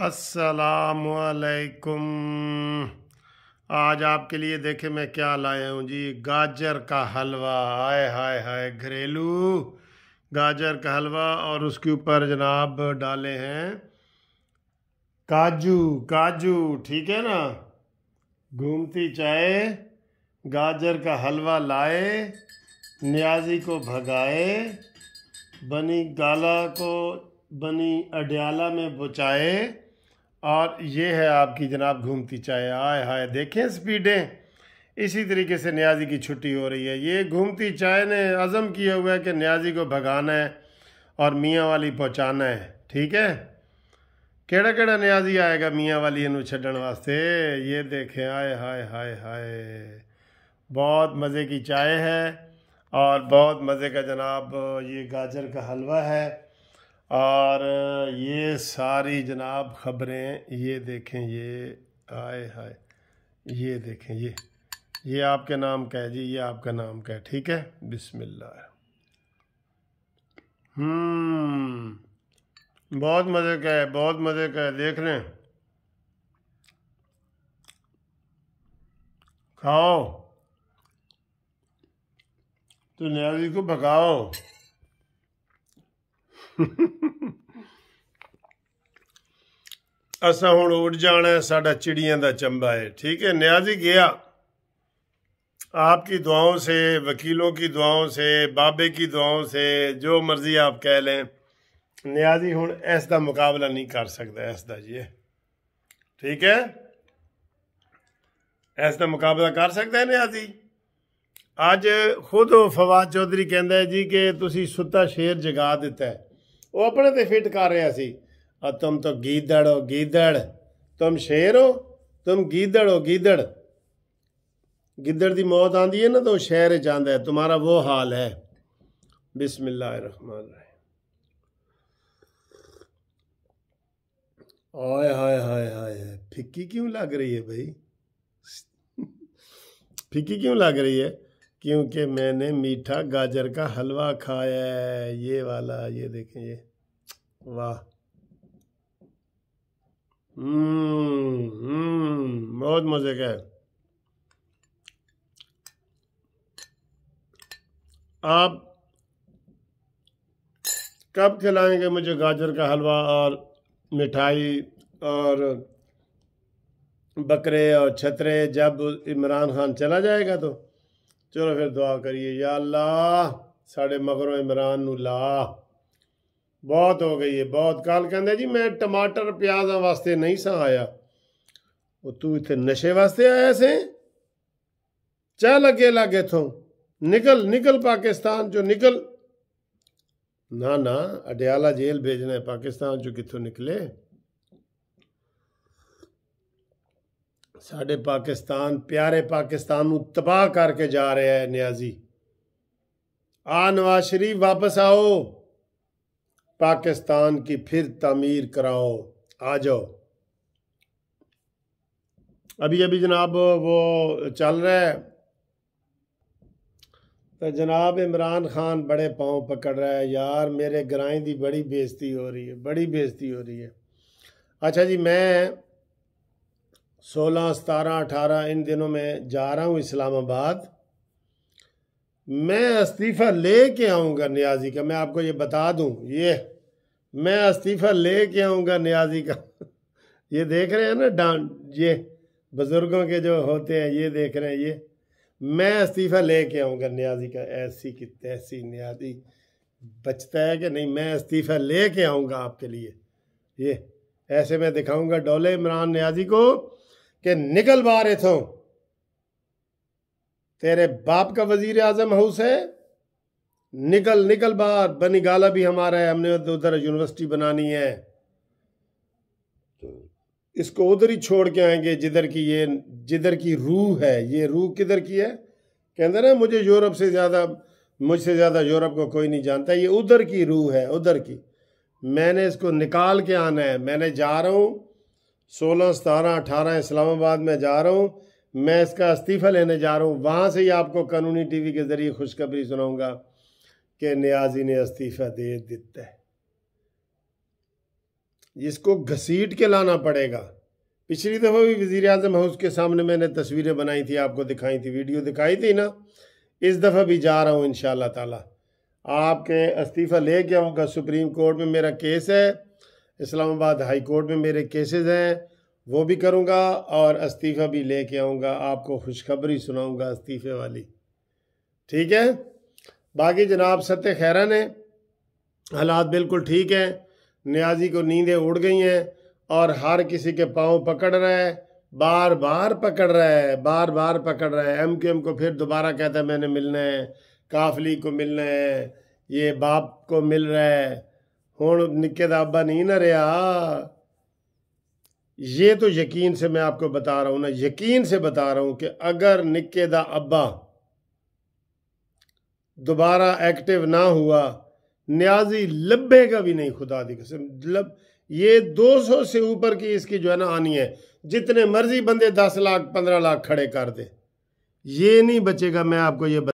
वालेकुम आज आपके लिए देखे मैं क्या लाया हूँ जी गाजर का हलवा हाय हाय हाय घरेलू गाजर का हलवा और उसके ऊपर जनाब डाले हैं काजू काजू ठीक है ना घूमती चाय गाजर का हलवा लाए न्याजी को भगाए बनी गाला को बनी अडयाला में बुचाए और ये है आपकी जनाब घूमती चाय आय हाय देखें स्पीडें इसी तरीके से न्याजी की छुट्टी हो रही है ये घूमती चाय ने अज़म किया हुआ है कि न्याजी को भगाना है और मियाँ वाली पहुँचाना है ठीक है केड़ा केड़ा न्याजी आएगा मियाँ वाली इन छड़न वास्ते ये देखें आय हाय हाय हाय बहुत मज़े की चाय है और बहुत मज़े का जनाब ये गाजर का हलवा है और ये सारी जनाब ख़बरें ये देखें ये आए हाय ये देखें ये ये आपके नाम का है जी ये आपका नाम का है ठीक है बिस्मिल्लाह हम्म बहुत मज़े का है बहुत मज़े का है देख लें खाओ तो न्याजी को भगाओ ਅਸਾਂ ਹੁਣ ਉੱਡ ਜਾਣਾ ਸਾਡਾ ਚਿੜੀਆਂ ਦਾ ਚੰਬਾ ਹੈ ठीक है ਨਿਆਜ਼ੀ गया आपकी दुआओं से वकीलों की दुआओं से बाबे की दुआओं से जो मर्जी आप कह लें ਨਿਆਜ਼ੀ ਹੁਣ ਇਸ ਦਾ ਮੁਕਾਬਲਾ ਨਹੀਂ ਕਰ ਸਕਦਾ ਇਸ ਦਾ ਜੀ ठीक है ਇਸ ਦਾ ਮੁਕਾਬਲਾ ਕਰ ਸਕਦਾ ਹੈ ਨਿਆਜ਼ੀ ਅੱਜ ਖੁਦ ਫਵਾਦ ਚੌਧਰੀ ਕਹਿੰਦਾ ਜੀ ਕਿ ਤੁਸੀਂ ਸੁੱਤਾ ਸ਼ੇਰ ਜਗਾ ਦਿੱਤਾ ਹੈ वो अपने ते फिट कर रहा है और तुम तो ਗੀਦੜ ਹੋ तुम शेर हो तुम ਤੁਮ गीदड़ ਹੋ की मौत आती है ना तो शहर चाहता है तुम्हारा वो हाल है बिस्मिल्लाहमान हाय हाय हाय हाय फिक्की क्यों लग रही है भाई फिक्की क्यों लग रही है क्योंकि मैंने मीठा गाजर का हलवा खाया है ये वाला ये देखें ये वाह हम्म, हम्म बहुत मज़े का है आप कब खिलाएंगे मुझे गाजर का हलवा और मिठाई और बकरे और छतरे जब इमरान खान चला जाएगा तो चलो फिर दुआ करिए या अल्लाह साढ़े मगरों इमरान ला बहुत हो गई है बहुत कल कहते जी मैं टमाटर प्याज वास्ते नहीं ਸਾਂ ਆਇਆ ਉਹ ਤੂੰ ਇੱਥੇ ਨਸ਼ੇ ਵਾਸਤੇ ਆਇਆ ਸੀ ਚਾਹ ਲੱਗੇ ਲੱਗੇ निकल निकल पाकिस्तान चो निकल ना ना अडयाला जेल भेजना है पाकिस्तान चो कि निकले साढ़े पाकिस्तान प्यारे पाकिस्तान तबाह करके जा रहा है न्याजी आ नवाज शरीफ वापस आओ पाकिस्तान की फिर तमीर कराओ आ जाओ अभी अभी जनाब वो चल रहा है तो जनाब इमरान खान बड़े पाँव पकड़ रहा है यार मेरे ग्राएं की बड़ी बेइज्जती हो रही है बड़ी बेइज्जती हो रही है अच्छा जी मैं सोलह सतारह अठारह इन दिनों में जा रहा हूँ इस्लामाबाद मैं इस्तीफ़ा ले के आऊँगा न्याजी का मैं आपको ये बता दूँ ये मैं इस्तीफ़ा ले के आऊँगा न्याजी का ये देख रहे हैं ना डांड ये बुज़ुर्गों के जो होते हैं ये देख रहे हैं ये मैं इस्तीफ़ा ले के आऊँगा न्याजी का ऐसी की तैसी न्याजी बचता है कि नहीं मैं इस्तीफ़ा ले के आऊँगा आपके लिए ये ऐसे मैं दिखाऊँगा डोले इमरान न्याजी को कि निकल रहे थो तेरे बाप का वजीर आजम हाउस है निकल निकल बाहर बनी गाला भी हमारा है हमने तो उधर यूनिवर्सिटी बनानी है तो इसको उधर ही छोड़ के आएंगे जिधर की ये जिधर की रूह है ये रूह किधर की है कहते ना मुझे यूरोप से ज़्यादा मुझसे ज़्यादा यूरोप को कोई नहीं जानता ये उधर की रूह है उधर की मैंने इसको निकाल के आना है मैंने जा रहा हूँ सोलह सतारह अठारह इस्लामाबाद में जा रहा हूँ मैं इसका इस्तीफ़ा लेने जा रहा हूँ वहाँ से ही आपको कानूनी टीवी के ज़रिए खुशखबरी सुनाऊँगा कि न्याजी ने इस्तीफ़ा दे देता है इसको घसीट के लाना पड़ेगा पिछली दफ़ा भी वज़ी अजम हाउस के सामने मैंने तस्वीरें बनाई थी आपको दिखाई थी वीडियो दिखाई थी ना इस दफ़ा भी जा रहा हूँ इन ताला आपके इस्तीफ़ा ले के आऊँगा सुप्रीम कोर्ट में मेरा केस है इस्लामाबाद हाई कोर्ट में मेरे केसेस हैं वो भी करूँगा और इस्तीफ़ा भी लेके आऊँगा आपको खुशखबरी सुनाऊँगा इस्तीफ़े वाली ठीक है बाकी जनाब सत्य खैरा ने हालात बिल्कुल ठीक हैं न्याजी को नींदें उड़ गई हैं और हर किसी के पाँव पकड़ रहा है बार बार पकड़ रहा है बार बार पकड़ रहा है एम क्यू एम को फिर दोबारा कहता है मैंने मिलना है काफली को मिलना है ये बाप को मिल रहा है हूँ निक्के दा नहीं ना रहा ये तो यकीन से मैं आपको बता रहा हूं ना यकीन से बता रहा हूं कि अगर निक्के दा अब्बा दोबारा एक्टिव ना हुआ न्याजी लब्बेगा भी नहीं खुदा दी कसम लब ये 200 से ऊपर की इसकी जो है ना आनी है जितने मर्जी बंदे 10 लाख 15 लाख खड़े कर दे ये नहीं बचेगा मैं आपको ये बता